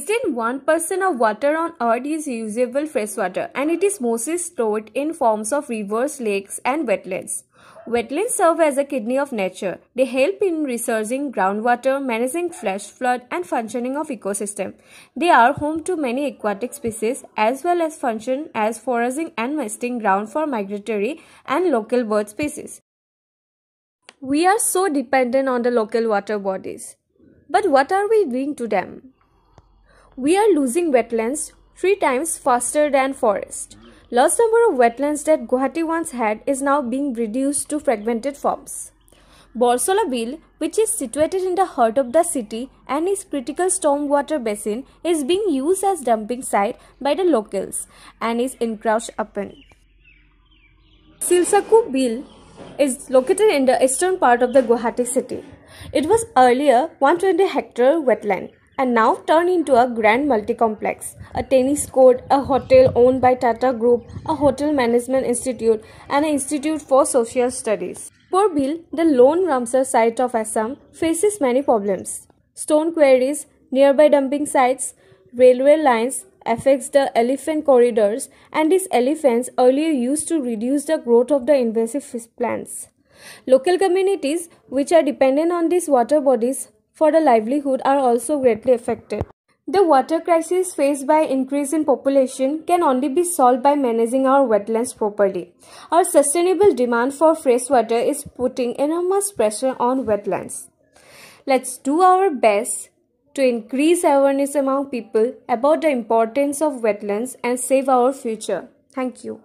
Less than 1% of water on earth is usable freshwater and it is mostly stored in forms of rivers, lakes and wetlands. Wetlands serve as a kidney of nature. They help in resurging groundwater, managing flash flood and functioning of ecosystem. They are home to many aquatic species as well as function as foraging and nesting ground for migratory and local bird species. We are so dependent on the local water bodies. But what are we doing to them? we are losing wetlands three times faster than forest. Lost number of wetlands that Guwahati once had is now being reduced to fragmented forms. Borsola Bill, which is situated in the heart of the city and is critical stormwater basin, is being used as dumping site by the locals and is encroached upon. Silsaku Bill is located in the eastern part of the Guwahati city. It was earlier 120 hectare wetland and now turned into a grand multi-complex. A tennis court, a hotel owned by Tata Group, a hotel management institute, and an institute for social studies. Poor Bill, the lone Ramsar site of Assam, faces many problems. Stone quarries, nearby dumping sites, railway lines, affects the elephant corridors and these elephants earlier used to reduce the growth of the invasive plants. Local communities which are dependent on these water bodies for the livelihood are also greatly affected. The water crisis faced by increase in population can only be solved by managing our wetlands properly. Our sustainable demand for fresh water is putting enormous pressure on wetlands. Let's do our best to increase awareness among people about the importance of wetlands and save our future. Thank you.